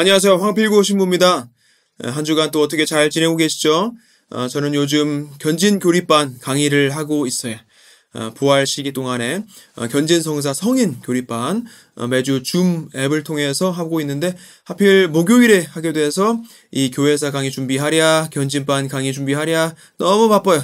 안녕하세요. 황필구 신부입니다. 예, 한 주간 또 어떻게 잘 지내고 계시죠? 어, 저는 요즘 견진 교립반 강의를 하고 있어요. 어, 부활 시기 동안에 어, 견진 성사 성인 교립반 매주 줌 앱을 통해서 하고 있는데 하필 목요일에 하게 돼서 이 교회사 강의 준비하랴 견진반 강의 준비하랴 너무 바빠요.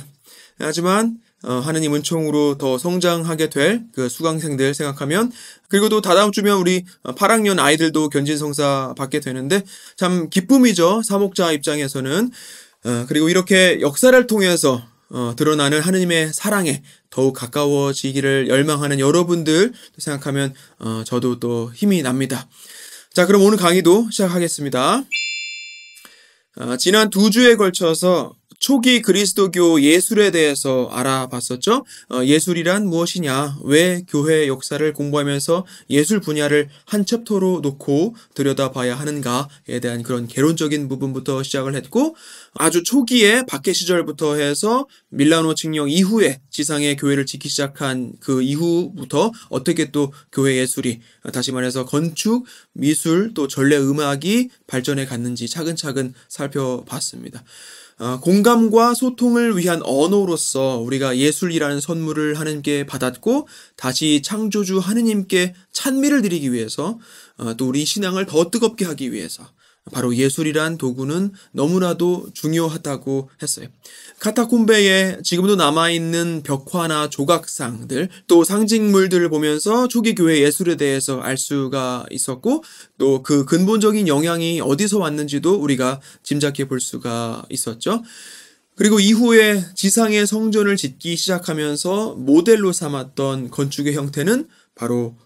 하지만 어, 하느님 은총으로 더 성장하게 될 그 수강생들 생각하면 그리고 또 다다음 주면 우리 8학년 아이들도 견진성사 받게 되는데 참 기쁨이죠 사목자 입장에서는 어, 그리고 이렇게 역사를 통해서 어, 드러나는 하느님의 사랑에 더욱 가까워지기를 열망하는 여러분들 생각하면 저도 또 힘이 납니다. 자 그럼 오늘 강의도 시작하겠습니다. 아, 지난 두 주에 걸쳐서 초기 그리스도교 예술에 대해서 알아봤었죠. 어, 예술이란 무엇이냐, 왜 교회 역사를 공부하면서 예술 분야를 한 챕터로 놓고 들여다봐야 하는가에 대한 그런 개론적인 부분부터 시작을 했고 아주 초기에 박해 시절부터 해서 밀라노 칙령 이후에 지상의 교회를 짓기 시작한 그 이후부터 어떻게 또 교회 예술이 다시 말해서 건축, 미술 또 전래 음악이 발전해 갔는지 차근차근 살펴봤습니다. 어, 공감과 소통을 위한 언어로서 우리가 예술이라는 선물을 하나님께 받았고 다시 창조주 하느님께 찬미를 드리기 위해서 어, 또 우리 신앙을 더 뜨겁게 하기 위해서 바로 예술이란 도구는 너무나도 중요하다고 했어요. 카타콤베에 지금도 남아있는 벽화나 조각상들 또 상징물들을 보면서 초기 교회 예술에 대해서 알 수가 있었고 또 그 근본적인 영향이 어디서 왔는지도 우리가 짐작해 볼 수가 있었죠. 그리고 이후에 지상의 성전을 짓기 시작하면서 모델로 삼았던 건축의 형태는 바로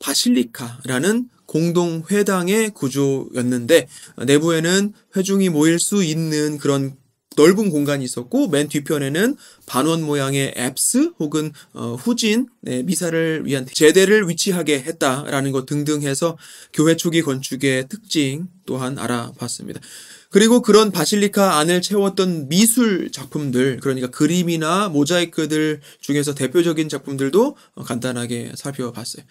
바실리카라는 공동회당의 구조였는데 내부에는 회중이 모일 수 있는 그런 넓은 공간이 있었고 맨 뒤편에는 반원 모양의 앱스 혹은 어, 후진 네, 미사를 위한 제대를 위치하게 했다라는 것 등등 해서 교회 초기 건축의 특징 또한 알아봤습니다. 그리고 그런 바실리카 안을 채웠던 미술 작품들, 그러니까 그림이나 모자이크들 중에서 대표적인 작품들도 어, 간단하게 살펴봤어요.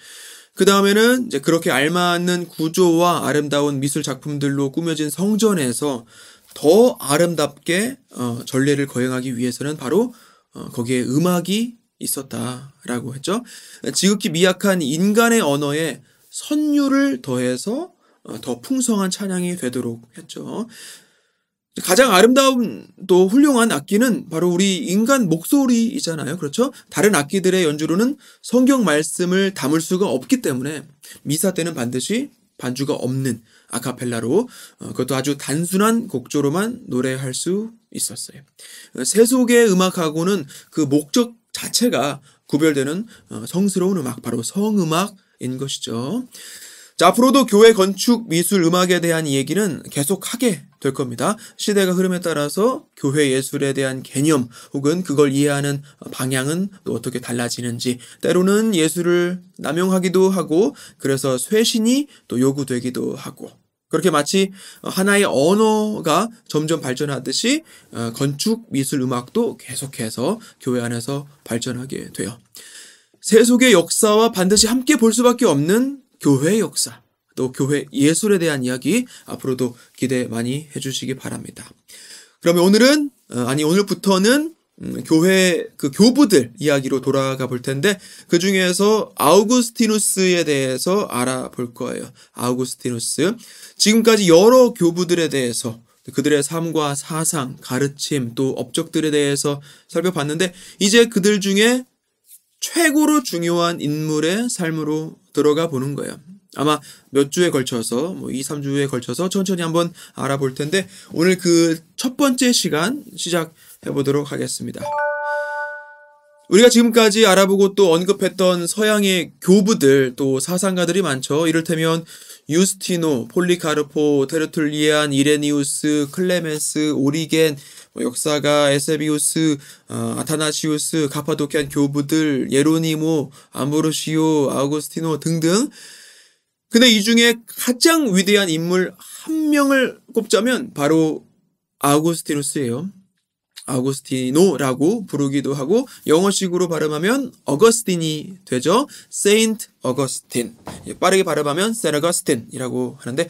그 다음에는 이제 그렇게 알맞는 구조와 아름다운 미술 작품들로 꾸며진 성전에서 더 아름답게 어, 전례를 거행하기 위해서는 바로 어, 거기에 음악이 있었다라고 했죠. 지극히 미약한 인간의 언어에 선율을 더해서 어, 더 풍성한 찬양이 되도록 했죠. 가장 아름다움도 훌륭한 악기는 바로 우리 인간 목소리이잖아요. 그렇죠? 다른 악기들의 연주로는 성경 말씀을 담을 수가 없기 때문에 미사 때는 반드시 반주가 없는 아카펠라로 어, 그것도 아주 단순한 곡조로만 노래할 수 있었어요. 어, 세속의 음악하고는 그 목적 자체가 구별되는 성스러운 음악, 바로 성음악인 것이죠. 자, 앞으로도 교회 건축, 미술, 음악에 대한 이야기는 계속하게 될 겁니다. 시대가 흐름에 따라서 교회 예술에 대한 개념 혹은 그걸 이해하는 방향은 또 어떻게 달라지는지 때로는 예술을 남용하기도 하고 그래서 쇄신이 또 요구되기도 하고 그렇게 마치 하나의 언어가 점점 발전하듯이 어, 건축, 미술, 음악도 계속해서 교회 안에서 발전하게 돼요. 세속의 역사와 반드시 함께 볼 수밖에 없는 교회 역사, 또 교회 예술에 대한 이야기 앞으로도 기대 많이 해주시기 바랍니다. 그러면 오늘은 어, 아니 오늘부터는 음, 교회 그 교부들 이야기로 돌아가 볼 텐데 그 중에서 아우구스티누스에 대해서 알아볼 거예요. 아우구스티누스 지금까지 여러 교부들에 대해서 그들의 삶과 사상, 가르침 또 업적들에 대해서 살펴봤는데 이제 그들 중에 최고로 중요한 인물의 삶으로 들어가 보는 거예요. 아마 몇 주에 걸쳐서 뭐 2, 3주에 걸쳐서 천천히 한번 알아볼 텐데 오늘 그 첫 번째 시간 시작해 보도록 하겠습니다. 우리가 지금까지 알아보고 또 언급했던 서양의 교부들 또 사상가들이 많죠. 이를테면 유스티노, 폴리카르포, 테르툴리안, 이레니우스, 클레멘스, 오리겐, 어, 역사가 에세비우스, 어, 아타나시우스, 가파도키안 교부들, 예로니모, 아모르시오, 아우구스티노 등등. 근데 이 중에 가장 위대한 인물 한 명을 꼽자면 바로 아우구스티누스예요. 아우구스티노라고 부르기도 하고 영어식으로 발음하면 어거스틴이 되죠. 세인트 어거스틴. 예, 빠르게 발음하면 세르거스틴이라고 하는데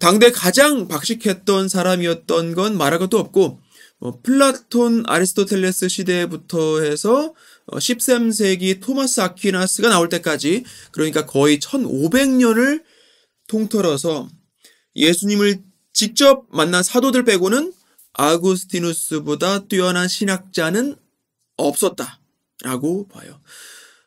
당대 가장 박식했던 사람이었던 건 말할 것도 없고 어, 플라톤 아리스토텔레스 시대부터 해서 어, 13세기 토마스 아퀴나스가 나올 때까지 그러니까 거의 1500년을 통틀어서 예수님을 직접 만난 사도들 빼고는 아구스티누스보다 뛰어난 신학자는 없었다. 라고 봐요.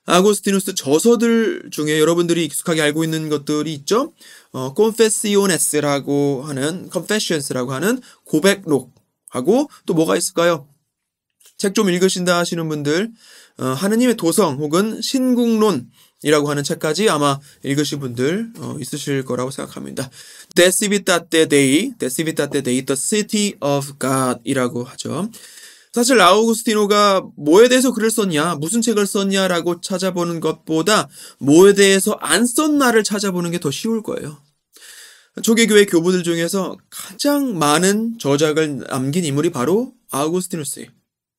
아고스티누스 저서들 중에 여러분들이 익숙하게 알고 있는 것들이 있죠. 어, Confessiones라고 하는 Confessions라고 하는 고백록 하고 또 뭐가 있을까요? 책 좀 읽으신다 하시는 분들 어, 하느님의 도성 혹은 신궁론이라고 하는 책까지 아마 읽으신 분들 어, 있으실 거라고 생각합니다. 데시비타테 데이, 데시비타테 데이, The City of God이라고 하죠. 사실 라우구스티노가 뭐에 대해서 글을 썼냐, 무슨 책을 썼냐라고 찾아보는 것보다 뭐에 대해서 안 썼나를 찾아보는 게 더 쉬울 거예요. 초기교회 교부들 중에서 가장 많은 저작을 남긴 인물이 바로 아우구스티누스예요.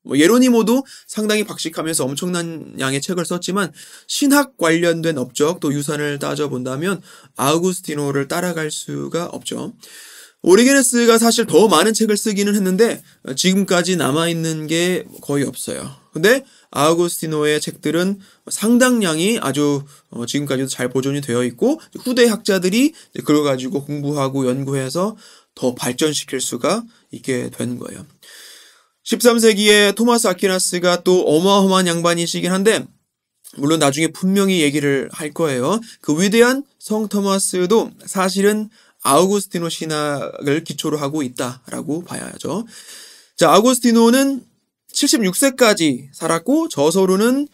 뭐 예로니모도 상당히 박식하면서 엄청난 양의 책을 썼지만 신학 관련된 업적 또 유산을 따져본다면 아우구스티노를 따라갈 수가 없죠. 오리게네스가 사실 더 많은 책을 쓰기는 했는데 지금까지 남아있는 게 거의 없어요. 근데 아우구스티노의 책들은 상당량이 아주 어, 지금까지도 잘 보존이 되어 있고 후대 학자들이 그걸 가지고 공부하고 연구해서 더 발전시킬 수가 있게 된 거예요. 13세기에 토마스 아퀴나스가 또 어마어마한 양반이시긴 한데 물론 나중에 분명히 얘기를 할 거예요. 그 위대한 성 토마스도 사실은 아우구스티노 신학을 기초로 하고 있다라고 봐야죠. 자, 아우구스티노는 76세까지 살았고 저서로는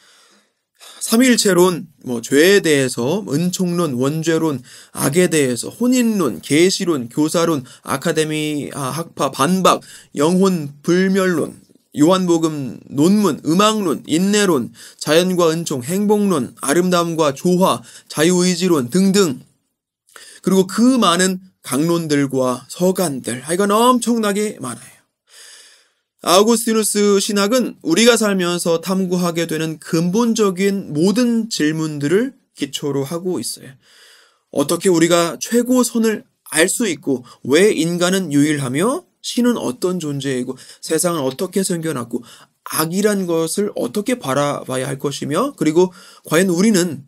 삼일체론, 뭐 죄에 대해서 은총론, 원죄론, 악에 대해서 혼인론, 계시론, 교사론, 아카데미 아, 학파 반박, 영혼 불멸론, 요한복음 논문, 음악론, 인내론, 자연과 은총, 행복론, 아름다움과 조화, 자유의지론 등등 그리고 그 많은 강론들과 서간들 하여간 아, 엄청나게 많아요. 아우구스티누스 신학은 우리가 살면서 탐구하게 되는 근본적인 모든 질문들을 기초로 하고 있어요. 어떻게 우리가 최고 선을 알 수 있고 왜 인간은 유일하며 신은 어떤 존재이고 세상은 어떻게 생겨났고 악이란 것을 어떻게 바라봐야 할 것이며 그리고 과연 우리는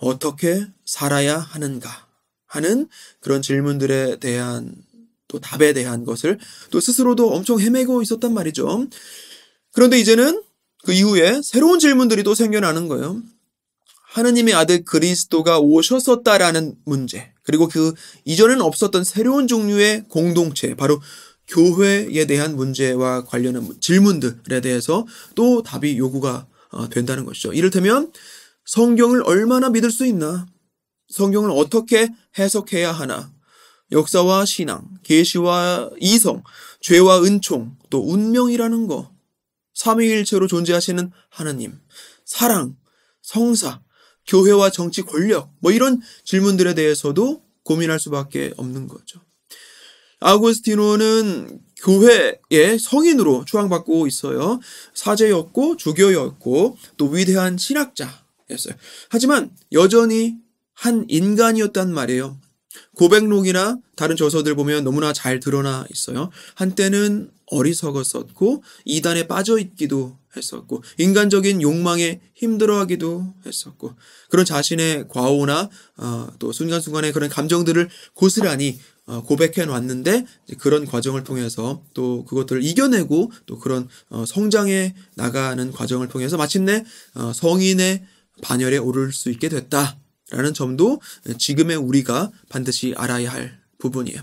어떻게 살아야 하는가 하는 그런 질문들에 대한 또 답에 대한 것을 또 스스로도 엄청 헤매고 있었단 말이죠. 그런데 이제는 그 이후에 새로운 질문들이 또 생겨나는 거예요. 하느님의 아들 그리스도가 오셨었다라는 문제. 그리고 그 이전에는 없었던 새로운 종류의 공동체, 바로 교회에 대한 문제와 관련한 질문들에 대해서 또 답이 요구가 어, 된다는 것이죠. 이를테면 성경을 얼마나 믿을 수 있나? 성경을 어떻게 해석해야 하나? 역사와 신앙, 계시와 이성, 죄와 은총, 또 운명이라는 거, 삼위일체로 존재하시는 하나님, 사랑, 성사, 교회와 정치 권력, 뭐 이런 질문들에 대해서도 고민할 수밖에 없는 거죠. 아구스티노는 교회의 성인으로 추앙받고 있어요. 사제였고 주교였고 또 위대한 신학자였어요. 하지만 여전히 한 인간이었단 말이에요. 고백록이나 다른 저서들 보면 너무나 잘 드러나 있어요. 한때는 어리석었었고 이단에 빠져 있기도 했었고 인간적인 욕망에 힘들어하기도 했었고 그런 자신의 과오나 어, 또 순간순간의 그런 감정들을 고스란히 어, 고백해 놨는데 그런 과정을 통해서 또 그것들을 이겨내고 또 그런 어, 성장해 나가는 과정을 통해서 마침내 어, 성인의 반열에 오를 수 있게 됐다. 라는 점도 지금의 우리가 반드시 알아야 할 부분이에요.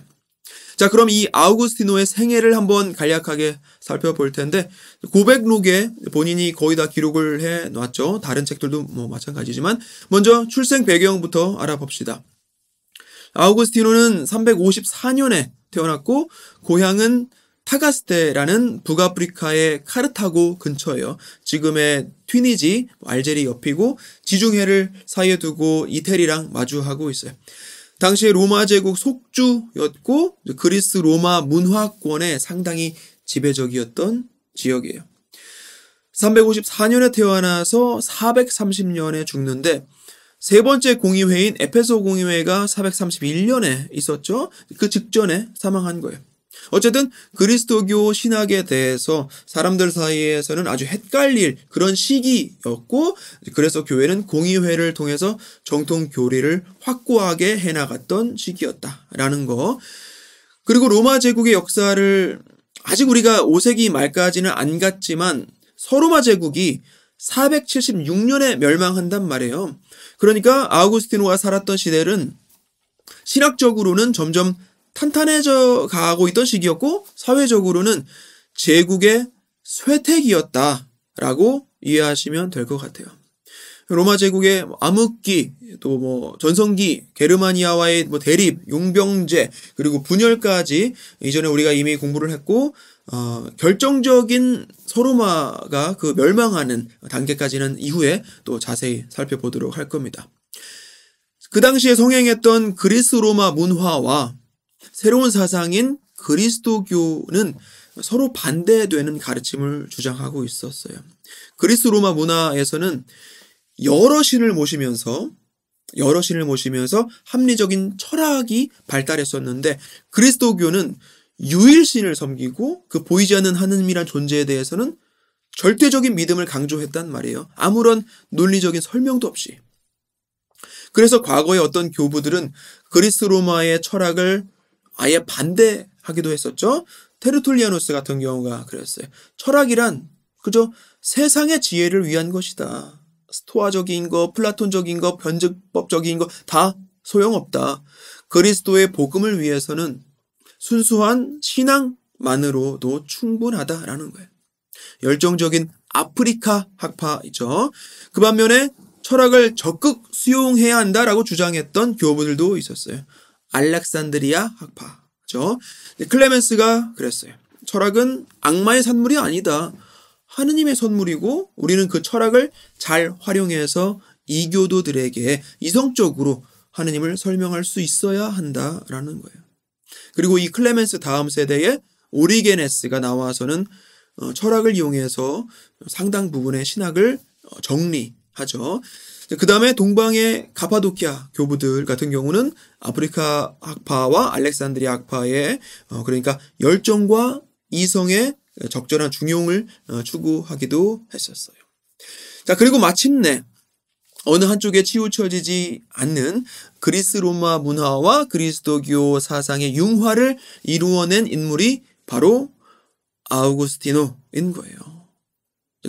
자, 그럼 이 아우구스티노의 생애를 한번 간략하게 살펴볼 텐데, 고백록에 본인이 거의 다 기록을 해 놨죠. 다른 책들도 뭐 마찬가지지만, 먼저 출생 배경부터 알아봅시다. 아우구스티노는 354년에 태어났고, 고향은 타가스테라는 북아프리카의 카르타고 근처예요. 지금의 튀니지, 뭐 알제리 옆이고 지중해를 사이에 두고 이태리랑 마주하고 있어요. 당시에 로마 제국 속주였고 그리스 로마 문화권에 상당히 지배적이었던 지역이에요. 354년에 태어나서 430년에 죽는데 세 번째 공의회인 에페소 공의회가 431년에 있었죠. 그 직전에 사망한 거예요. 어쨌든 그리스도교 신학에 대해서 사람들 사이에서는 아주 헷갈릴 그런 시기였고 그래서 교회는 공의회를 통해서 정통 교리를 확고하게 해나갔던 시기였다라는 거. 그리고 로마 제국의 역사를 아직 우리가 5세기 말까지는 안 갔지만 서로마 제국이 476년에 멸망한단 말이에요. 그러니까 아우구스티노가 살았던 시대는 신학적으로는 점점 탄탄해져 가고 있던 시기였고 사회적으로는 제국의 쇠퇴기였다라고 이해하시면 될 것 같아요. 로마 제국의 암흑기, 또 뭐 전성기, 게르마니아와의 뭐 대립, 용병제, 그리고 분열까지 이전에 우리가 이미 공부를 했고 어, 결정적인 서로마가 그 멸망하는 단계까지는 이후에 또 자세히 살펴보도록 할 겁니다. 그 당시에 성행했던 그리스 로마 문화와 새로운 사상인 그리스도교는 서로 반대되는 가르침을 주장하고 있었어요. 그리스 로마 문화에서는 여러 신을 모시면서 여러 신을 모시면서 합리적인 철학이 발달했었는데 그리스도교는 유일신을 섬기고 그 보이지 않는 하느님이란 존재에 대해서는 절대적인 믿음을 강조했단 말이에요. 아무런 논리적인 설명도 없이. 그래서 과거의 어떤 교부들은 그리스 로마의 철학을 아예 반대하기도 했었죠. 테르툴리아누스 같은 경우가 그랬어요. 철학이란 그저 세상의 지혜를 위한 것이다. 스토아적인 거, 플라톤적인 거, 변증법적인 거 다 소용없다. 그리스도의 복음을 위해서는 순수한 신앙만으로도 충분하다라는 거예요. 열정적인 아프리카 학파이죠. 그 반면에 철학을 적극 수용해야 한다라고 주장했던 교부들도 있었어요. 알렉산드리아 학파죠. 네, 클레멘스가 그랬어요. 철학은 악마의 산물이 아니다. 하느님의 선물이고 우리는 그 철학을 잘 활용해서 이교도들에게 이성적으로 하느님을 설명할 수 있어야 한다라는 거예요. 그리고 이 클레멘스 다음 세대에 오리게네스가 나와서는 어, 철학을 이용해서 상당 부분의 신학을 어, 정리하죠. 그 다음에 동방의 가파도키아 교부들 같은 경우는 아프리카 학파와 알렉산드리아 학파의 어, 그러니까 열정과 이성의 적절한 중용을 어, 추구하기도 했었어요. 자 그리고 마침내 어느 한쪽에 치우쳐지지 않는 그리스 로마 문화와 그리스도교 사상의 융화를 이루어낸 인물이 바로 아우구스티노인 거예요.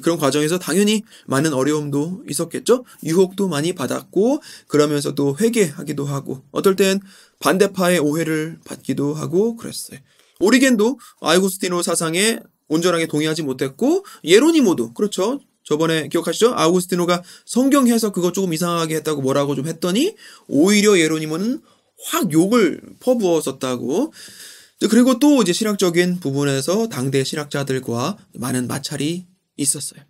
그런 과정에서 당연히 많은 어려움도 있었겠죠. 유혹도 많이 받았고 그러면서도 회개하기도 하고 어떨 땐 반대파의 오해를 받기도 하고 그랬어요. 오리겐도 아우구스티노 사상에 온전하게 동의하지 못했고 예로니모도 그렇죠. 저번에 기억하시죠? 아우구스티노가 성경 해석 그거 조금 이상하게 했다고 뭐라고 좀 했더니 오히려 예로니모는 확 욕을 퍼부었었다고. 그리고 또 이제 신학적인 부분에서 당대 실학자들과 많은 마찰이 있었어요.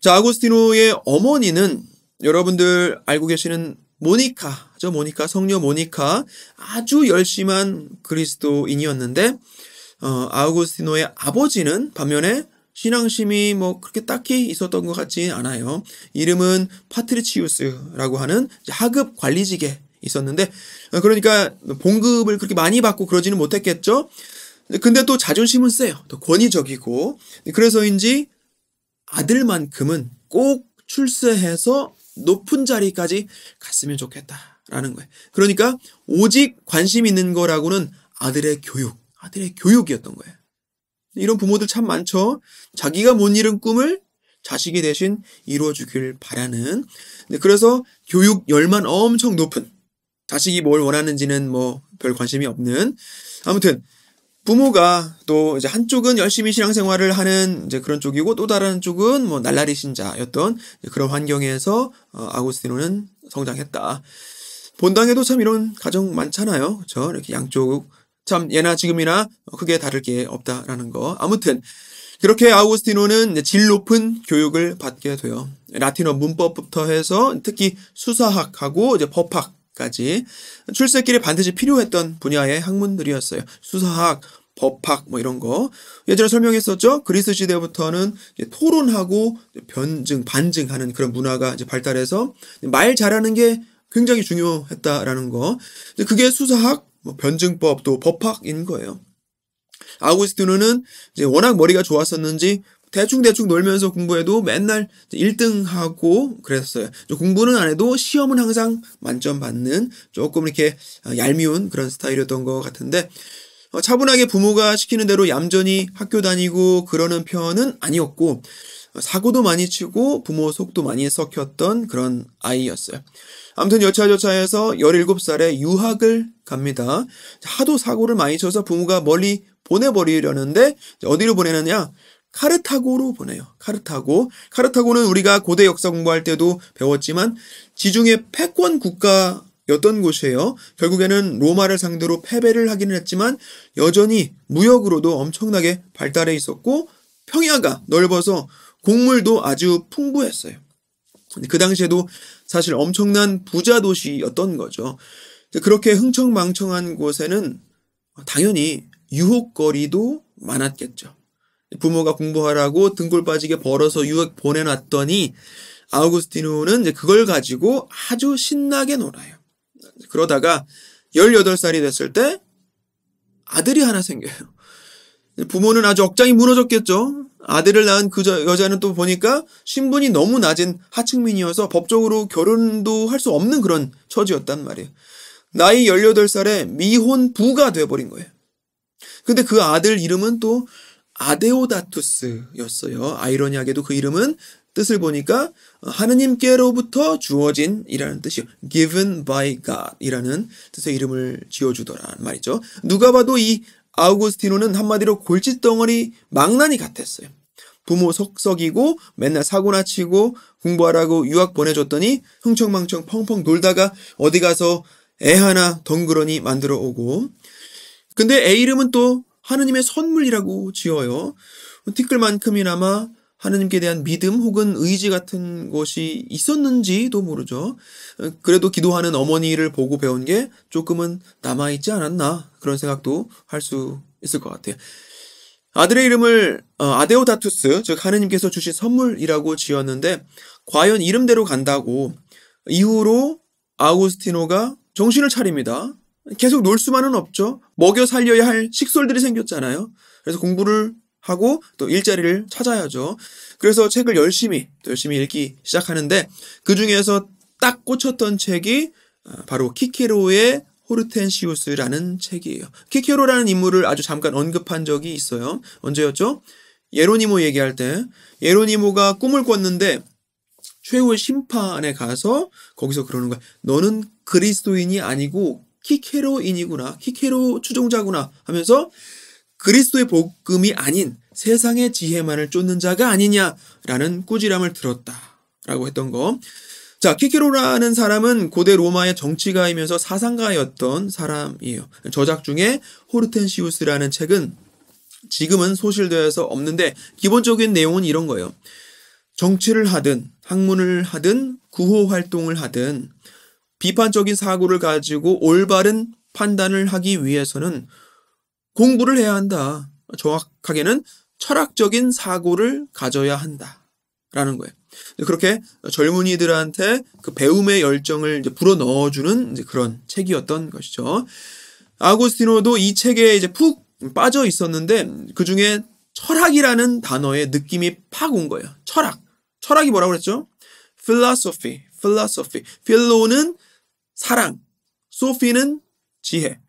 자, 아고스티노의 어머니는 여러분들 알고 계시는 모니카, 저 모니카, 성녀 모니카, 아주 열심한 그리스도인이었는데, 어, 아우구스티노의 아버지는 반면에 신앙심이 뭐 그렇게 딱히 있었던 것 같지 않아요. 이름은 파트리치우스라고 하는 하급 관리직에 있었는데, 어, 그러니까 봉급을 그렇게 많이 받고 그러지는 못했겠죠? 근데 또 자존심은 세요. 또 권위적이고. 그래서인지 아들만큼은 꼭 출세해서 높은 자리까지 갔으면 좋겠다라는 거예요. 그러니까 오직 관심 있는 거라고는 아들의 교육, 아들의 교육이었던 거예요. 이런 부모들 참 많죠. 자기가 못 이룬 꿈을 자식이 대신 이루어주길 바라는. 그래서 교육 열만 엄청 높은 자식이 뭘 원하는지는 뭐 별 관심이 없는 아무튼 부모가 또 이제 한쪽은 열심히 신앙생활을 하는 이제 그런 쪽이고 또 다른 쪽은 뭐 날라리 신자였던 그런 환경에서 어, 아고스티노는 성장했다. 본당에도 참 이런 가정 많잖아요. 저 이렇게 양쪽 참 예나 지금이나 크게 다를 게 없다라는 거. 아무튼 그렇게 아우구스티노는 질 높은 교육을 받게 돼요. 라틴어 문법부터 해서 특히 수사학하고 이제 법학 까지 출세길에 반드시 필요했던 분야의 학문들이었어요. 수사학, 법학 뭐 이런 거 예전에 설명했었죠. 그리스 시대부터는 토론하고 변증 반증하는 그런 문화가 이제 발달해서 말 잘하는 게 굉장히 중요했다라는 거. 그게 수사학, 뭐 변증법 또 법학인 거예요. 아우구스티누는 이제 워낙 머리가 좋았었는지 대충대충 놀면서 공부해도 맨날 1등하고 그랬어요. 공부는 안 해도 시험은 항상 만점 받는 조금 이렇게 얄미운 그런 스타일이었던 것 같은데 어, 차분하게 부모가 시키는 대로 얌전히 학교 다니고 그러는 편은 아니었고 어, 사고도 많이 치고 부모 속도 많이 섞였던 그런 아이였어요. 아무튼 여차저차해서 17살에 유학을 갑니다. 하도 사고를 많이 쳐서 부모가 멀리 보내버리려는데 어디로 보내느냐? 카르타고로 보내요. 카르타고. 카르타고는 우리가 고대 역사 공부할 때도 배웠지만 지중해 패권 국가 어떤 곳이에요. 결국에는 로마를 상대로 패배를 하기는 했지만 여전히 무역으로도 엄청나게 발달해 있었고 평야가 넓어서 곡물도 아주 풍부했어요. 그 당시에도 사실 엄청난 부자 도시였던 거죠. 그렇게 흥청망청한 곳에는 당연히 유혹거리도 많았겠죠. 부모가 공부하라고 등골 빠지게 벌어서 유학 보내놨더니 아우구스티누는 그걸 가지고 아주 신나게 놀아요. 그러다가 18살이 됐을 때 아들이 하나 생겨요. 부모는 아주 억장이 무너졌겠죠. 아들을 낳은 그 여자는 또 보니까 신분이 너무 낮은 하층민이어서 법적으로 결혼도 할 수 없는 그런 처지였단 말이에요. 나이 18살에 미혼부가 돼버린 거예요. 근데 그 아들 이름은 또 아데오다투스였어요. 아이러니하게도 그 이름은 뜻을 보니까 어, 하느님께로부터 주어진 이라는 뜻이요. given by God 이라는 뜻의 이름을 지어주더라 말이죠. 누가 봐도 이 아우구스티노는 한마디로 골칫덩어리 망나니 같았어요. 부모 속썩이고 맨날 사고나 치고 공부하라고 유학 보내줬더니 흥청망청 펑펑 놀다가 어디 가서 애 하나 덩그러니 만들어 오고 근데 애 이름은 또 하느님의 선물이라고 지어요. 티끌만큼이나마 하느님께 대한 믿음 혹은 의지 같은 것이 있었는지도 모르죠. 어, 그래도 기도하는 어머니를 보고 배운 게 조금은 남아있지 않았나 그런 생각도 할 수 있을 것 같아요. 아들의 이름을 어, 아데오다투스, 즉 하느님께서 주신 선물이라고 지었는데 과연 이름대로 간다고 이후로 아우스티노가 정신을 차립니다. 계속 놀 수만은 없죠. 먹여 살려야 할 식솔들이 생겼잖아요. 그래서 공부를 하고 또 일자리를 찾아야죠. 그래서 책을 열심히 또 열심히 읽기 시작하는데 그 중에서 딱 꽂혔던 책이 아, 바로 키케로의 호르텐시우스라는 책이에요. 키케로라는 인물을 아주 잠깐 언급한 적이 있어요. 언제였죠? 예로니모 얘기할 때 예로니모가 꿈을 꿨는데 최후의 심판에 가서 거기서 그러는 거야. 너는 그리스도인이 아니고 키케로인이구나. 키케로 추종자구나 하면서 그리스도의 복음이 아닌 세상의 지혜만을 쫓는 자가 아니냐라는 꾸지람을 들었다라고 했던 거. 자, 키키로라는 사람은 고대 로마의 정치가이면서 사상가였던 사람이에요. 저작 중에 호르텐시우스라는 책은 지금은 소실되어서 없는데 기본적인 내용은 이런 거예요. 정치를 하든 학문을 하든 구호 활동을 하든 비판적인 사고를 가지고 올바른 판단을 하기 위해서는 공부를 해야 한다. 정확하게는 철학적인 사고를 가져야 한다. 라는 거예요. 그렇게 젊은이들한테 그 배움의 열정을 불어 넣어주는 그런 책이었던 것이죠. 아고스티노도이 책에 이제 푹 빠져 있었는데 그 중에 철학이라는 단어의 느낌이 팍 온 거예요. 철학. 철학이 뭐라고 그랬죠? philosophy, philosophy. p h i l o 는 사랑, sophy는 지혜.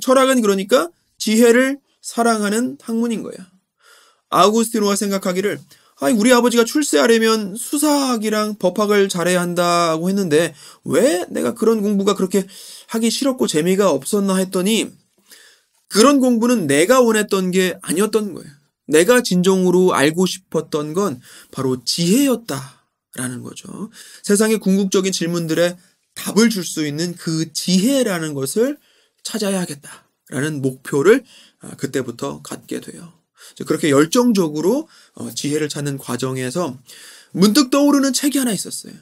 철학은 그러니까 지혜를 사랑하는 학문인 거야. 아우구스티노가 생각하기를 아니 우리 아버지가 출세하려면 수사학이랑 법학을 잘해야 한다고 했는데 왜 내가 그런 공부가 그렇게 하기 싫었고 재미가 없었나 했더니 그런 공부는 내가 원했던 게 아니었던 거예요. 내가 진정으로 알고 싶었던 건 바로 지혜였다라는 거죠. 세상의 궁극적인 질문들에 답을 줄 수 있는 그 지혜라는 것을 찾아야겠다. 라는 목표를 아, 그때부터 갖게 돼요. 그렇게 열정적으로 어, 지혜를 찾는 과정에서 문득 떠오르는 책이 하나 있었어요.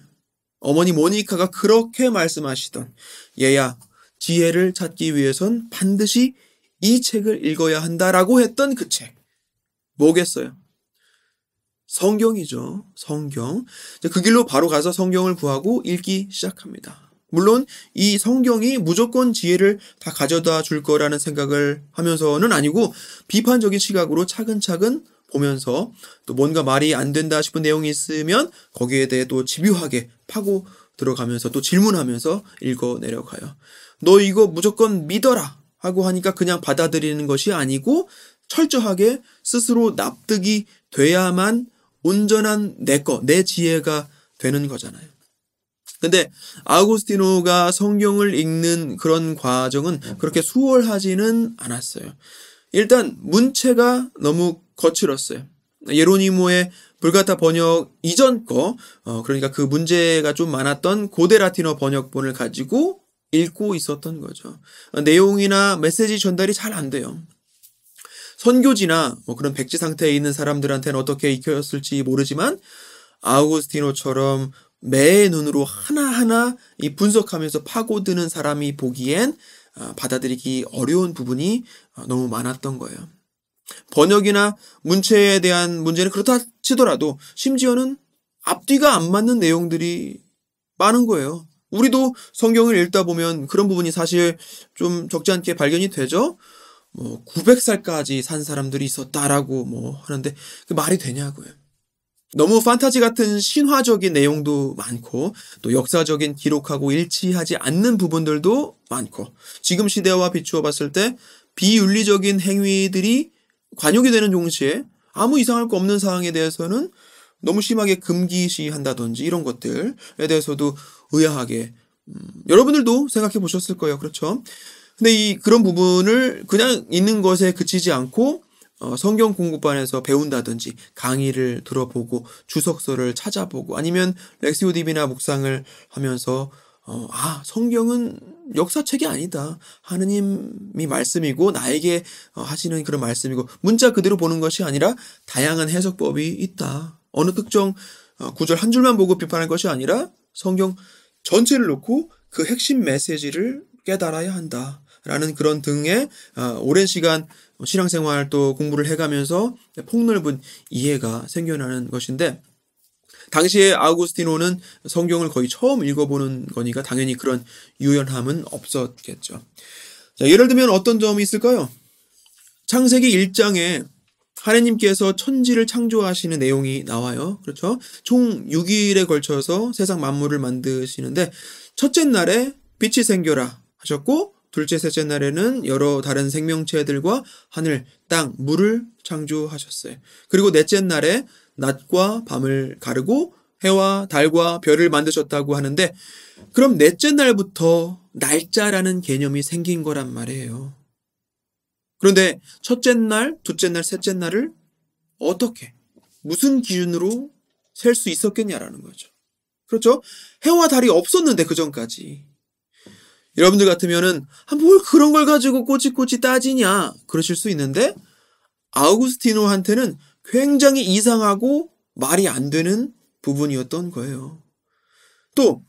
어머니 모니카가 그렇게 말씀하시던 얘야 지혜를 찾기 위해선 반드시 이 책을 읽어야 한다라고 했던 그 책. 뭐겠어요? 성경이죠. 성경. 그 길로 바로 가서 성경을 구하고 읽기 시작합니다. 물론 이 성경이 무조건 지혜를 다 가져다 줄 거라는 생각을 하면서는 아니고 비판적인 시각으로 차근차근 보면서 또 뭔가 말이 안 된다 싶은 내용이 있으면 거기에 대해 또 집요하게 파고 들어가면서 또 질문하면서 읽어 내려가요. 너 이거 무조건 믿어라 하고 하니까 그냥 받아들이는 것이 아니고 철저하게 스스로 납득이 돼야만 온전한 내 거, 내 지혜가 되는 거잖아요. 근데 아우구스티노가 성경을 읽는 그런 과정은 음. 그렇게 수월하지는 않았어요. 일단 문체가 너무 거칠었어요. 예로니모의 불가타 번역 이전 거, 어, 그러니까 그 문제가 좀 많았던 고대 라틴어 번역본을 가지고 읽고 있었던 거죠. 내용이나 메시지 전달이 잘 안 돼요. 선교지나 뭐 그런 백지 상태에 있는 사람들한테는 어떻게 익혀졌을지 모르지만 아우구스티노처럼 매의 눈으로 하나하나 분석하면서 파고드는 사람이 보기엔 아, 받아들이기 어려운 부분이 어, 너무 많았던 거예요. 번역이나 문체에 대한 문제는 그렇다 치더라도 심지어는 앞뒤가 안 맞는 내용들이 많은 거예요. 우리도 성경을 읽다 보면 그런 부분이 사실 좀 적지 않게 발견이 되죠. 뭐 900살까지 산 사람들이 있었다라고 뭐 하는데 그 말이 되냐고요. 너무 판타지 같은 신화적인 내용도 많고 또 역사적인 기록하고 일치하지 않는 부분들도 많고 지금 시대와 비추어 봤을 때 비윤리적인 행위들이 관용이 되는 동시에 아무 이상할 거 없는 사항에 대해서는 너무 심하게 금기시한다든지 이런 것들에 대해서도 의아하게 음, 여러분들도 생각해 보셨을 거예요. 그렇죠? 근데 이 그런 부분을 그냥 있는 것에 그치지 않고 어, 성경 공부반에서 배운다든지 강의를 들어보고 주석서를 찾아보고 아니면 렉시오디비나 묵상을 하면서 어, 아 성경은 역사책이 아니다 하느님이 말씀이고 나에게 어, 하시는 그런 말씀이고 문자 그대로 보는 것이 아니라 다양한 해석법이 있다 어느 특정 어, 구절 한 줄만 보고 비판할 것이 아니라 성경 전체를 놓고 그 핵심 메시지를 깨달아야 한다. 라는 그런 등의 어, 오랜 시간 어, 신앙생활 또 공부를 해가면서 폭넓은 이해가 생겨나는 것인데 당시에 아우구스티노는 성경을 거의 처음 읽어보는 거니까 당연히 그런 유연함은 없었겠죠. 자, 예를 들면 어떤 점이 있을까요? 창세기 1장에 하느님께서 천지를 창조하시는 내용이 나와요. 그렇죠? 총 6일에 걸쳐서 세상 만물을 만드시는데 첫째 날에 빛이 생겨라 하셨고 둘째, 셋째 날에는 여러 다른 생명체들과 하늘, 땅, 물을 창조하셨어요. 그리고 넷째 날에 낮과 밤을 가르고 해와 달과 별을 만드셨다고 하는데, 그럼 넷째 날부터 날짜라는 개념이 생긴 거란 말이에요. 그런데 첫째 날, 둘째 날, 셋째 날을 어떻게, 무슨 기준으로 셀 수 있었겠냐라는 거죠. 그렇죠? 해와 달이 없었는데, 그 전까지. 여러분들 같으면은 아, 뭘 그런 걸 가지고 꼬치꼬치 따지냐 그러실 수 있는데 아우구스티노한테는 굉장히 이상하고 말이 안 되는 부분이었던 거예요. 또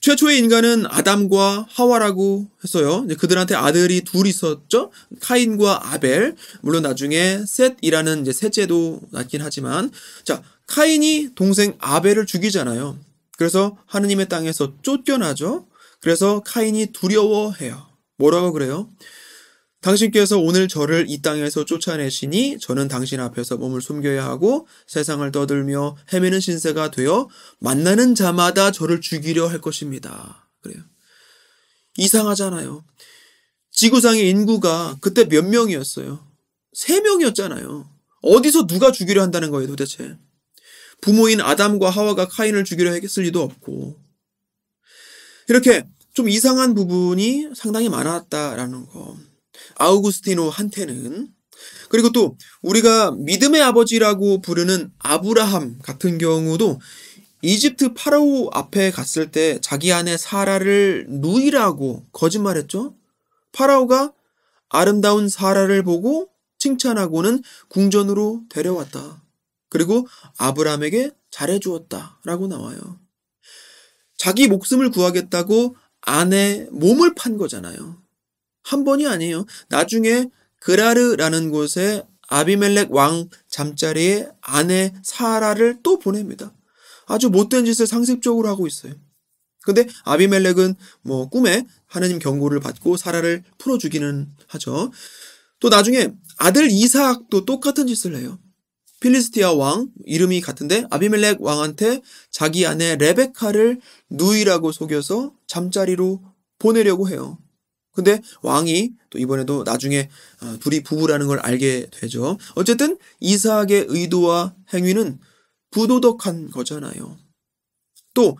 최초의 인간은 아담과 하와라고 했어요. 그들한테 아들이 둘 있었죠. 카인과 아벨. 물론 나중에 셋이라는 이제 셋째도 낳긴 하지만 자, 카인이 동생 아벨을 죽이잖아요. 그래서 하느님의 땅에서 쫓겨나죠. 그래서 카인이 두려워해요. 뭐라고 그래요? 당신께서 오늘 저를 이 땅에서 쫓아내시니 저는 당신 앞에서 몸을 숨겨야 하고 세상을 떠들며 헤매는 신세가 되어 만나는 자마다 저를 죽이려 할 것입니다. 그래요. 이상하잖아요. 지구상의 인구가 그때 몇 명이었어요? 세 명이었잖아요. 어디서 누가 죽이려 한다는 거예요, 도대체? 부모인 아담과 하와가 카인을 죽이려 했을 리도 없고. 이렇게 좀 이상한 부분이 상당히 많았다라는 거. 아우구스티노한테는 그리고 또 우리가 믿음의 아버지라고 부르는 아브라함 같은 경우도 이집트 파라오 앞에 갔을 때 자기 아내 사라를 누이라고 거짓말했죠. 파라오가 아름다운 사라를 보고 칭찬하고는 궁전으로 데려왔다. 그리고 아브라함에게 잘해주었다라고 나와요. 자기 목숨을 구하겠다고 아내 몸을 판 거잖아요. 한 번이 아니에요. 나중에 그라르라는 곳에 아비멜렉 왕 잠자리에 아내 사라를 또 보냅니다. 아주 못된 짓을 상습적으로 하고 있어요. 근데 아비멜렉은 뭐 꿈에 하나님 경고를 받고 사라를 풀어주기는 하죠. 또 나중에 아들 이삭도 똑같은 짓을 해요. 필리스티아 왕 이름이 같은데 아비멜렉 왕한테 자기 아내 레베카를 누이라고 속여서 잠자리로 보내려고 해요. 근데 왕이 또 이번에도 나중에 어, 둘이 부부라는 걸 알게 되죠. 어쨌든 이삭의 의도와 행위는 부도덕한 거잖아요. 또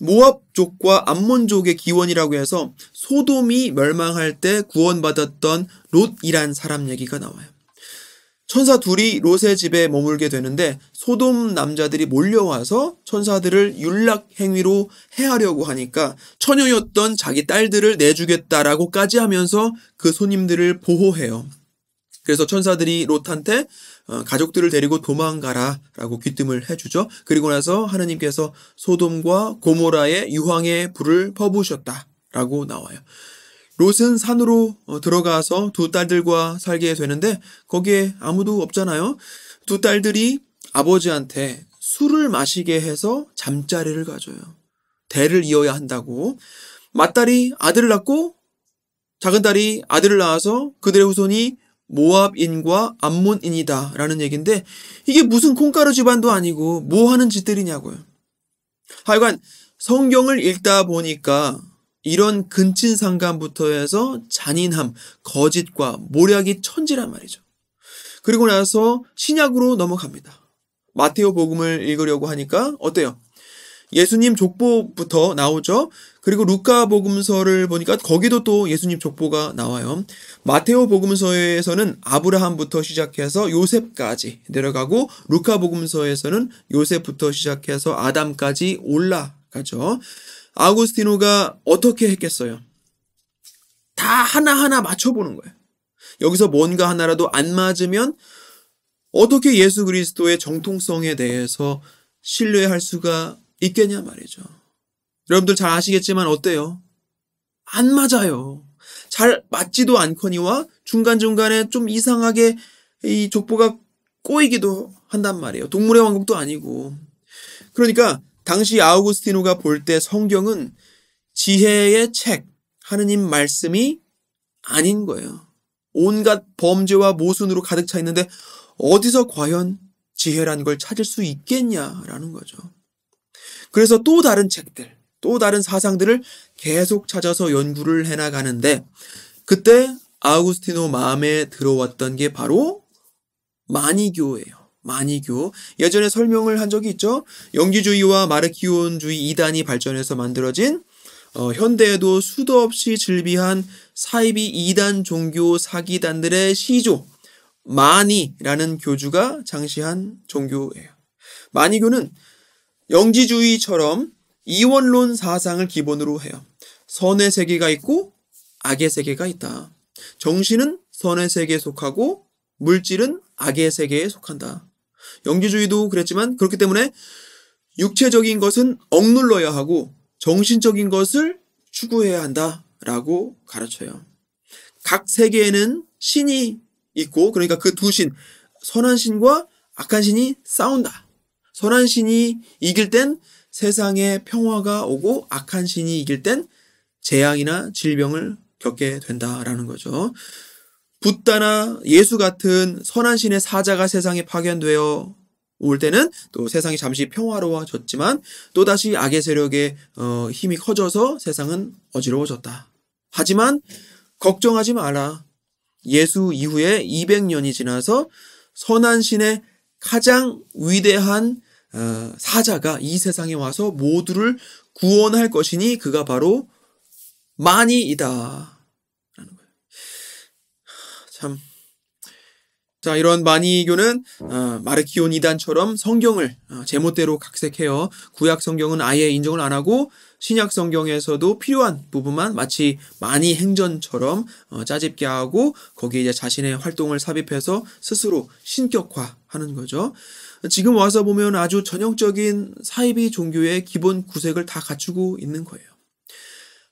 모압족과 암몬족의 기원이라고 해서 소돔이 멸망할 때 구원받았던 롯이란 사람 얘기가 나와요. 천사 둘이 롯의 집에 머물게 되는데 소돔 남자들이 몰려와서 천사들을 윤락 행위로 해하려고 하니까 처녀였던 자기 딸들을 내주겠다라고까지 하면서 그 손님들을 보호해요. 그래서 천사들이 롯한테 어, 가족들을 데리고 도망가라 라고 귀뜸을 해주죠. 그리고 나서 하나님께서 소돔과 고모라의 유황의 불을 퍼부으셨다 라고 나와요. 롯은 산으로 어, 들어가서 두 딸들과 살게 되는데 거기에 아무도 없잖아요. 두 딸들이 아버지한테 술을 마시게 해서 잠자리를 가져요. 대를 이어야 한다고. 맏딸이 아들을 낳고 작은 딸이 아들을 낳아서 그들의 후손이 모압인과 암몬인이다 라는 얘기인데 이게 무슨 콩가루 집안도 아니고 뭐 하는 짓들이냐고요. 하여간 성경을 읽다 보니까 이런 근친 상간부터 해서 잔인함, 거짓과 모략이 천지란 말이죠. 그리고 나서 신약으로 넘어갑니다. 마테오 복음을 읽으려고 하니까 어때요? 예수님 족보부터 나오죠. 그리고 루카 복음서를 보니까 거기도 또 예수님 족보가 나와요. 마테오 복음서에서는 아브라함부터 시작해서 요셉까지 내려가고 루카 복음서에서는 요셉부터 시작해서 아담까지 올라가죠. 아구스티노가 어떻게 했겠어요? 다 하나하나 맞춰보는 거예요. 여기서 뭔가 하나라도 안 맞으면 어떻게 예수 그리스도의 정통성에 대해서 신뢰할 수가 있겠냐 말이죠. 여러분들 잘 아시겠지만 어때요? 안 맞아요. 잘 맞지도 않거니와 중간중간에 좀 이상하게 이 족보가 꼬이기도 한단 말이에요. 동물의 왕국도 아니고. 그러니까 당시 아우구스티누가 볼 때 성경은 지혜의 책, 하느님 말씀이 아닌 거예요. 온갖 범죄와 모순으로 가득 차 있는데 어디서 과연 지혜란 걸 찾을 수 있겠냐라는 거죠. 그래서 또 다른 책들, 또 다른 사상들을 계속 찾아서 연구를 해나가는데 그때 아우구스티노 마음에 들어왔던 게 바로 마니교예요. 마니교 예전에 설명을 한 적이 있죠. 영기주의와 마르키온주의 이단이 발전해서 만들어진 어, 현대에도 수도 없이 즐비한 사이비 이단 종교 사기단들의 시조 마니라는 교주가 장시한 종교예요. 마니교는 영지주의처럼 이원론 사상을 기본으로 해요. 선의 세계가 있고 악의 세계가 있다. 정신은 선의 세계에 속하고 물질은 악의 세계에 속한다. 영기주의도 그랬지만 그렇기 때문에 육체적인 것은 억눌러야 하고 정신적인 것을 추구해야 한다라고 가르쳐요. 각 세계에는 신이 있고 그러니까 그 두 신, 선한 신과 악한 신이 싸운다. 선한 신이 이길 땐 세상에 평화가 오고 악한 신이 이길 땐 재앙이나 질병을 겪게 된다라는 거죠. 붓다나 예수 같은 선한 신의 사자가 세상에 파견되어 올 때는 또 세상이 잠시 평화로워졌지만 또다시 악의 세력의 어, 힘이 커져서 세상은 어지러워졌다. 하지만 걱정하지 마라. 예수 이후에 200년이 지나서 선한 신의 가장 위대한 어, 사자가 이 세상에 와서 모두를 구원할 것이니 그가 바로 만이이다. 참. 자, 이런 마니교는 어, 마르키온 이단처럼 성경을 어, 제멋대로 각색해요. 구약 성경은 아예 인정을 안 하고 신약 성경에서도 필요한 부분만 마치 마니 행전처럼 어, 짜집게 하고 거기에 이제 자신의 활동을 삽입해서 스스로 신격화하는 거죠. 지금 와서 보면 아주 전형적인 사이비 종교의 기본 구색을 다 갖추고 있는 거예요.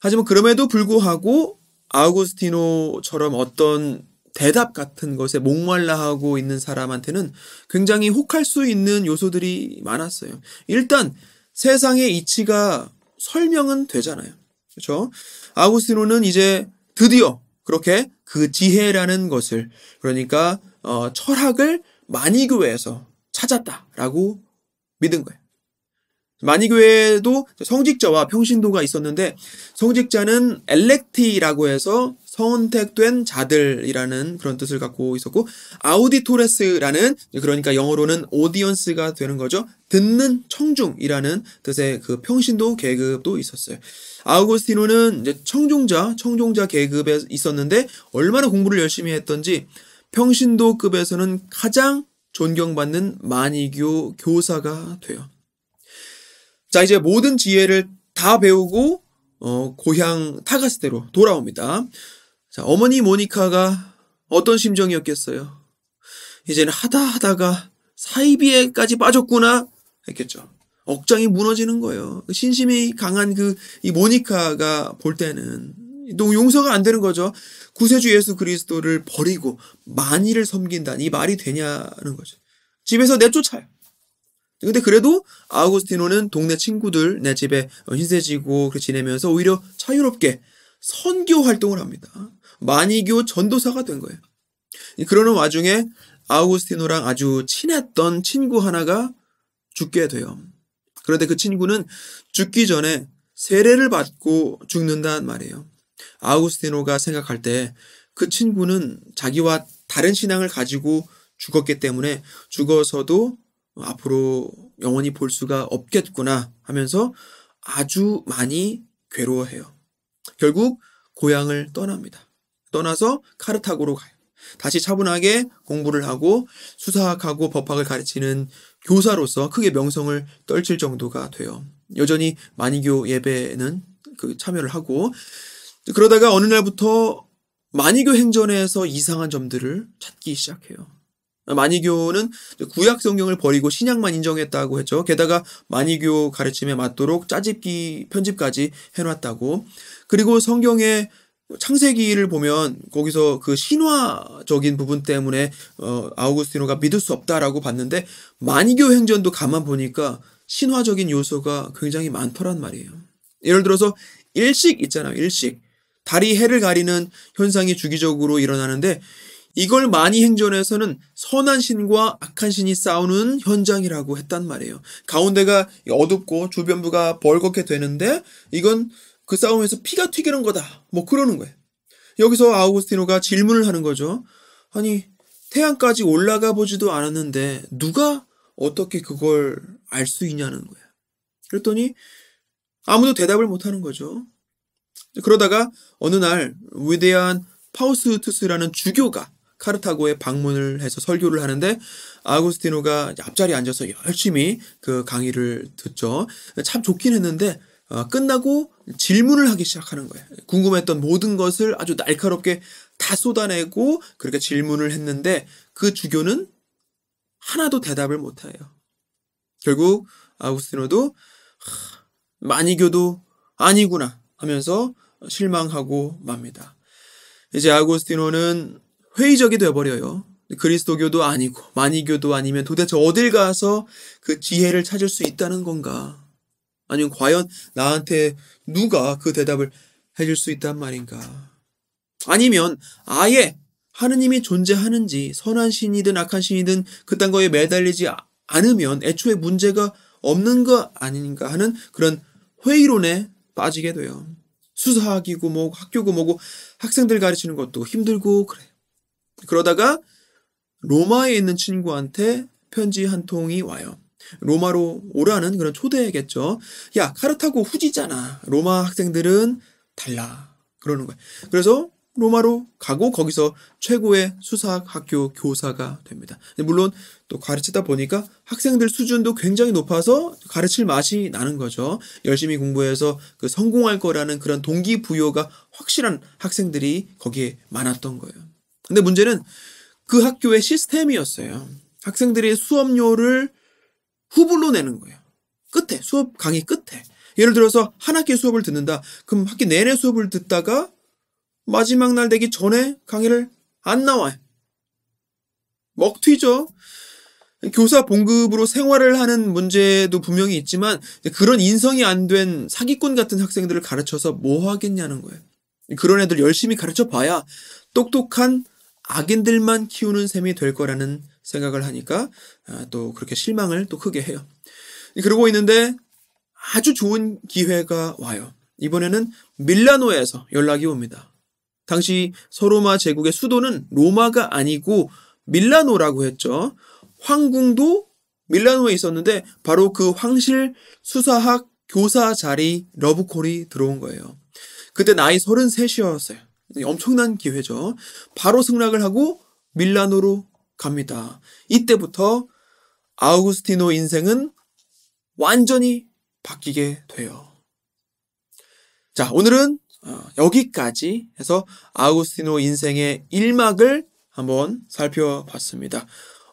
하지만 그럼에도 불구하고 아우구스티노처럼 어떤 대답 같은 것에 목말라하고 있는 사람한테는 굉장히 혹할 수 있는 요소들이 많았어요. 일단 세상의 이치가 설명은 되잖아요. 그렇죠? 아우구스티노는 이제 드디어 그렇게 그 지혜라는 것을 그러니까 어, 철학을 만이교회에서 찾았다라고 믿은 거예요. 만이교회에도 성직자와 평신도가 있었는데 성직자는 엘렉티라고 해서 선택된 자들이라는 그런 뜻을 갖고 있었고 아우디토레스라는 그러니까 영어로는 오디언스가 되는 거죠. 듣는 청중이라는 뜻의 그 평신도 계급도 있었어요. 아우구스티노는 이제 청중자청중자 계급에 있었는데 얼마나 공부를 열심히 했던지 평신도급에서는 가장 존경받는 만이교 교사가 돼요. 자, 이제 모든 지혜를 다 배우고 어, 고향 타가스대로 돌아옵니다. 자, 어머니 모니카가 어떤 심정이었겠어요? 이제는 하다 하다가 사이비에까지 빠졌구나 했겠죠. 억장이 무너지는 거예요. 그 신심이 강한 그 이 모니카가 볼 때는 또 용서가 안 되는 거죠. 구세주 예수 그리스도를 버리고 만일을 섬긴다니 말이 되냐는 거죠. 집에서 내쫓아요. 근데 그래도 아우구스티노는 동네 친구들 내 집에 흰세지고 지내면서 오히려 자유롭게 선교 활동을 합니다. 만이교 전도사가 된 거예요. 그러는 와중에 아우구스티노랑 아주 친했던 친구 하나가 죽게 돼요. 그런데 그 친구는 죽기 전에 세례를 받고 죽는단 말이에요. 아우구스티노가 생각할 때 그 친구는 자기와 다른 신앙을 가지고 죽었기 때문에 죽어서도 어, 앞으로 영원히 볼 수가 없겠구나 하면서 아주 많이 괴로워해요. 결국 고향을 떠납니다. 떠나서 카르타고로 가요. 다시 차분하게 공부를 하고 수사학하고 법학을 가르치는 교사로서 크게 명성을 떨칠 정도가 돼요. 여전히 만이교 예배는 그 참여를 하고 그러다가 어느 날부터 만이교 행전에서 이상한 점들을 찾기 시작해요. 만이교는 구약 성경을 버리고 신약만 인정했다고 했죠. 게다가 만이교 가르침에 맞도록 짜집기 편집까지 해놨다고. 그리고 성경의 창세기를 보면 거기서 그 신화적인 부분 때문에 어, 아우구스티노가 믿을 수 없다라고 봤는데 만이교 행전도 가만 보니까 신화적인 요소가 굉장히 많더란 말이에요. 예를 들어서 일식 있잖아요. 일식. 다리 해를 가리는 현상이 주기적으로 일어나는데 이걸 많이 행전에서는 선한 신과 악한 신이 싸우는 현장이라고 했단 말이에요. 가운데가 어둡고 주변부가 벌겋게 되는데 이건 그 싸움에서 피가 튀기는 거다. 뭐 그러는 거예요. 여기서 아우구스티노가 질문을 하는 거죠. 아니 태양까지 올라가 보지도 않았는데 누가 어떻게 그걸 알 수 있냐는 거야. 그랬더니 아무도 대답을 못 하는 거죠. 그러다가 어느 날 위대한 파우스투스라는 주교가 카르타고에 방문을 해서 설교를 하는데 아구스티노가 앞자리에 앉아서 열심히 그 강의를 듣죠. 참 좋긴 했는데 어, 끝나고 질문을 하기 시작하는 거예요. 궁금했던 모든 것을 아주 날카롭게 다 쏟아내고 그렇게 질문을 했는데 그 주교는 하나도 대답을 못해요. 결국 아구스티노도 마니교도 아니구나 하면서 실망하고 맙니다. 이제 아구스티노는 회의적이 되어버려요. 그리스도교도 아니고 마이교도 아니면 도대체 어딜 가서 그 지혜를 찾을 수 있다는 건가? 아니면 과연 나한테 누가 그 대답을 해줄 수 있단 말인가? 아니면 아예 하느님이 존재하는지 선한 신이든 악한 신이든 그딴 거에 매달리지 않으면 애초에 문제가 없는 거 아닌가 하는 그런 회의론에 빠지게 돼요. 수사학이고 뭐고 학교고 뭐고 학생들 가르치는 것도 힘들고 그래요. 그러다가 로마에 있는 친구한테 편지 한 통이 와요. 로마로 오라는 그런 초대겠죠. 야, 카르타고 후지잖아. 로마 학생들은 달라. 그러는 거야 그래서 로마로 가고 거기서 최고의 수사학교 교사가 됩니다. 물론 또 가르치다 보니까 학생들 수준도 굉장히 높아서 가르칠 맛이 나는 거죠. 열심히 공부해서 그 성공할 거라는 그런 동기부여가 확실한 학생들이 거기에 많았던 거예요. 근데 문제는 그 학교의 시스템이었어요. 학생들이 수업료를 후불로 내는 거예요. 끝에 수업 강의 끝에 예를 들어서 한 학기 수업을 듣는다. 그럼 학기 내내 수업을 듣다가 마지막 날 되기 전에 강의를 안 나와요. 먹튀죠. 교사 봉급으로 생활을 하는 문제도 분명히 있지만 그런 인성이 안 된 사기꾼 같은 학생들을 가르쳐서 뭐 하겠냐는 거예요. 그런 애들 열심히 가르쳐 봐야 똑똑한 악인들만 키우는 셈이 될 거라는 생각을 하니까 아, 또 그렇게 실망을 또 크게 해요. 그러고 있는데 아주 좋은 기회가 와요. 이번에는 밀라노에서 연락이 옵니다. 당시 서로마 제국의 수도는 로마가 아니고 밀라노라고 했죠. 황궁도 밀라노에 있었는데 바로 그 황실 수사학 교사 자리 러브콜이 들어온 거예요. 그때 나이 33이었어요. 네, 엄청난 기회죠. 바로 승낙을 하고 밀라노로 갑니다. 이때부터 아우구스티노 인생은 완전히 바뀌게 돼요. 자, 오늘은 어, 여기까지 해서 아우구스티노 인생의 일막을 한번 살펴봤습니다.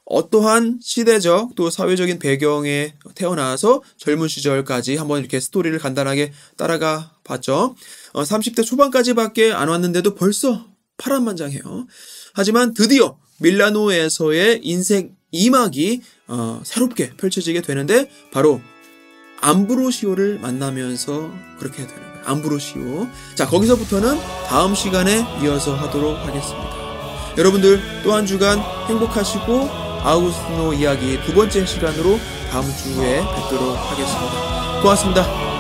어떠한 시대적 또 사회적인 배경에 태어나서 젊은 시절까지 한번 이렇게 스토리를 간단하게 따라가 봤죠. 30대 어, 초반까지밖에 안 왔는데도 벌써 파란만장해요. 하지만 드디어 밀라노에서의 인생 2막이 어, 새롭게 펼쳐지게 되는데 바로 암브로시오를 만나면서 그렇게 되는 거예요. 암브로시오. 자, 거기서부터는 다음 시간에 이어서 하도록 하겠습니다. 여러분들 또 한 주간 행복하시고 아우스노 이야기 두 번째 시간으로 다음 주에 뵙도록 하겠습니다. 고맙습니다.